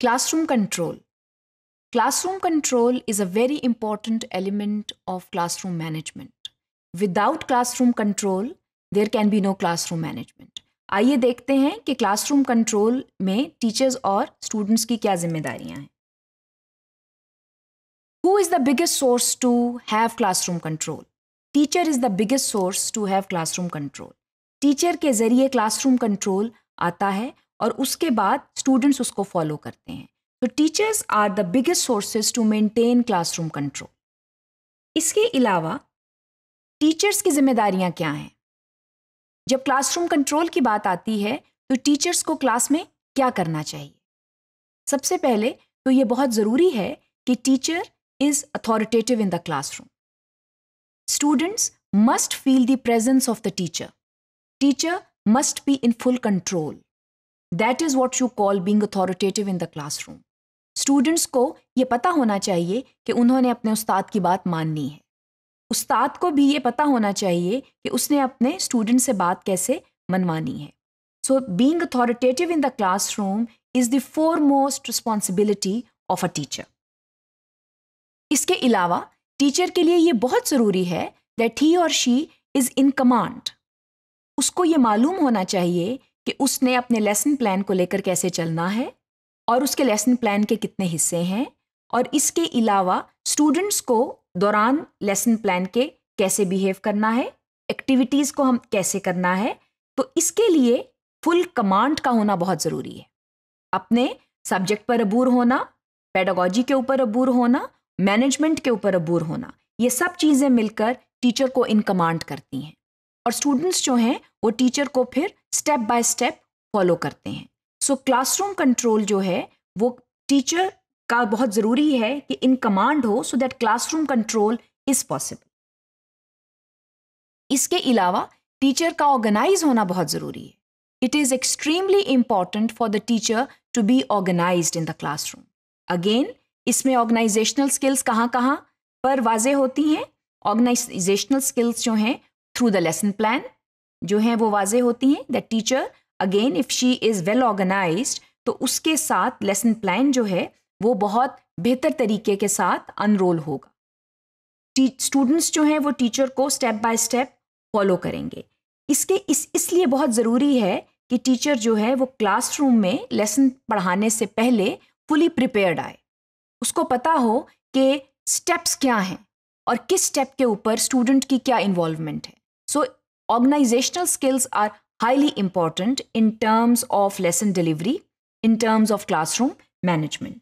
Classroom control. Classroom control is a very important element of classroom management. Without classroom control, there can be no classroom management. आइए देखते हैं कि classroom control में teachers और students की क्या जिम्मेदारियां हैं who is the biggest source to have classroom control teacher is the biggest source to have classroom control teacher के ज़रिए क्लासरूम कंट्रोल आता है और उसके बाद स्टूडेंट्स उसको फॉलो करते हैं तो teachers are the biggest sources to maintain classroom control इसके अलावा टीचर्स की जिम्मेदारियां क्या हैं जब क्लासरूम कंट्रोल की बात आती है तो टीचर्स को क्लास में क्या करना चाहिए सबसे पहले तो ये बहुत ज़रूरी है कि teacher is authoritative in the classroom students must feel the presence of the teacher teacher must be in full control that is what you call being authoritative in the classroom students को ये पता होना चाहिए कि उन्होंने अपने उस्ताद की बात माननी है उस्ताद को भी ये पता होना चाहिए कि उसने अपने स्टूडेंट से बात कैसे मनवानी है so being authoritative in the room is the foremost responsibility of a teacher इसके अलावा टीचर के लिए ये बहुत ज़रूरी है दैट ही और शी इज़ इन कमांड उसको ये मालूम होना चाहिए कि उसने अपने लेसन प्लान को लेकर कैसे चलना है और उसके लेसन प्लान के कितने हिस्से हैं और इसके अलावा स्टूडेंट्स को दौरान लेसन प्लान के कैसे बिहेव करना है एक्टिविटीज़ को हम कैसे करना है तो इसके लिए फुल कमांड का होना बहुत ज़रूरी है अपने सब्जेक्ट पर अबूर होना पैडागोजी के ऊपर अबूर होना मैनेजमेंट के ऊपर अबूर होना ये सब चीज़ें मिलकर टीचर को इन कमांड करती हैं और स्टूडेंट्स जो हैं वो टीचर को फिर स्टेप बाय स्टेप फॉलो करते हैं सो क्लासरूम कंट्रोल जो है वो टीचर का बहुत ज़रूरी है कि इन कमांड हो so that classroom control is possible इसके अलावा टीचर का ऑर्गेनाइज होना बहुत ज़रूरी है it is extremely important for the teacher to be organise in the classroom again इसमें ऑर्गेनाइजेशनल स्किल्स कहाँ कहाँ पर वाजे होती हैं ऑर्गेनाइजेशनल स्किल्स जो हैं थ्रू द लेसन प्लान जो हैं वो वाजे होती हैं the teacher again if she is well organise तो उसके साथ लेसन प्लान जो है वो बहुत बेहतर तरीके के साथ अनरोल होगा स्टूडेंट्स जो हैं वो टीचर को स्टेप बाय स्टेप फॉलो करेंगे इसके इस इसलिए बहुत ज़रूरी है कि टीचर जो है वो क्लासरूम में लेसन पढ़ाने से पहले फुली प्रिपेयर्ड आए उसको पता हो कि स्टेप्स क्या हैं और किस स्टेप के ऊपर स्टूडेंट की क्या इन्वॉल्वमेंट है organizational skills are highly important in terms of lesson delivery, in terms of classroom management.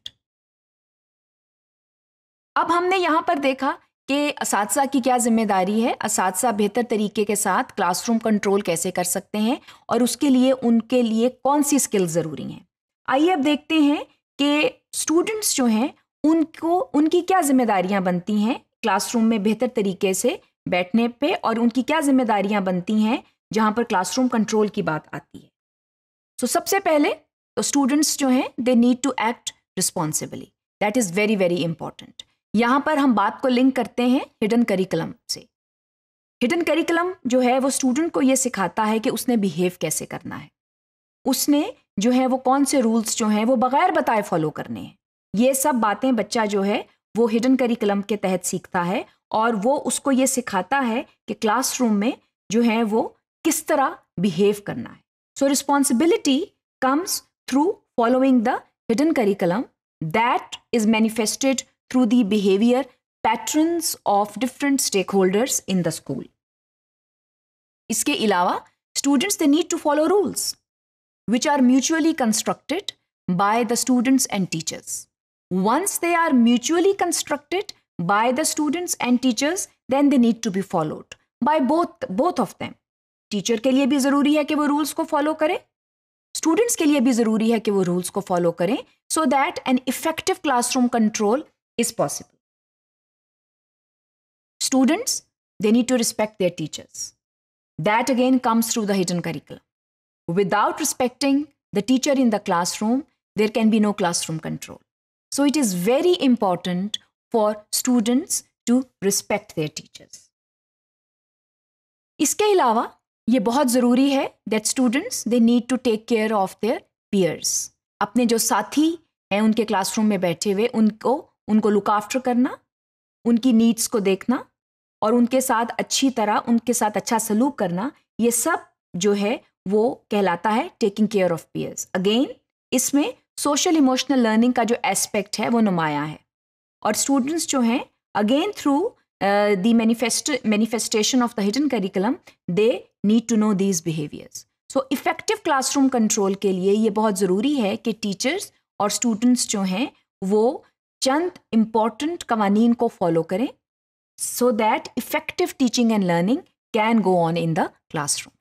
अब हमने यहां पर देखा कि इसातजा की क्या जिम्मेदारी है इसातजा बेहतर तरीके के साथ क्लासरूम कंट्रोल कैसे कर सकते हैं और उसके लिए उनके लिए कौन सी स्किल्स ज़रूरी हैं आइए अब देखते हैं कि स्टूडेंट्स जो हैं उनको उनकी क्या जिम्मेदारियां बनती हैं क्लासरूम में बेहतर तरीके से बैठने पे और उनकी क्या जिम्मेदारियां बनती हैं जहाँ पर क्लासरूम कंट्रोल की बात आती है सो so, सबसे पहले तो स्टूडेंट्स जो हैं they need to act responsibly that is very very important यहाँ पर हम बात को लिंक करते हैं हिडन करिकुलम से हिडन करिकुलम जो है वो स्टूडेंट को ये सिखाता है कि उसने बिहेव कैसे करना है उसने जो है वो कौन से रूल्स जो हैं वो बगैर बताए फॉलो करने हैं ये सब बातें बच्चा जो है वो हिडन करिकुलम के तहत सीखता है और वो उसको ये सिखाता है कि क्लासरूम में जो है वो किस तरह बिहेव करना है so responsibility comes through following the hidden curriculum that is manifested through the behaviour pattern of different stake holders in the school इसके अलावा students they need to follow rules which are mutually constructed by the students and teachers once they are mutually constructed by the students and teachers then they need to be followed by both both of them Teacher के लिए भी ज़रूरी है कि वो rules को follow करें Students के लिए भी ज़रूरी है कि वो rules को follow करें So that an effective classroom control is possible. Students they need to respect their teachers. That again comes through the hidden curriculum. Without respecting the teacher in the classroom, there can be no classroom control. So it is very important for students to respect their teachers इसके अलावा ये बहुत ज़रूरी है that students they need to take care of their peers अपने जो साथी हैं उनके क्लासरूम में बैठे हुए उनको उनको लुक आफ्टर करना उनकी नीड्स को देखना और उनके साथ अच्छी तरह उनके साथ अच्छा सलूक करना ये सब जो है वो कहलाता है taking care of peers again इसमें सोशल इमोशनल लर्निंग का जो एस्पेक्ट है वो नुमाया है और स्टूडेंट्स जो हैं again through the manifest manifestation of the hidden curriculum they need to know these behaviours so effective classroom control के लिए ये बहुत ज़रूरी है कि टीचर्स और स्टूडेंट्स जो हैं वो चंद इम्पॉर्टेंट कवानीन को फॉलो करें so that effective teaching and learning can go on in the classroom